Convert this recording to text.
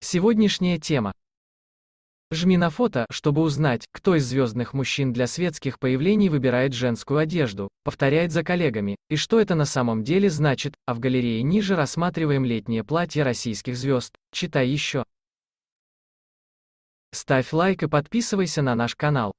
Сегодняшняя тема. Жми на фото, чтобы узнать, кто из звездных мужчин для светских появлений выбирает женскую одежду, повторяет за коллегами, и что это на самом деле значит, а в галерее ниже рассматриваем летние платья российских звезд, читай еще. Ставь лайк и подписывайся на наш канал.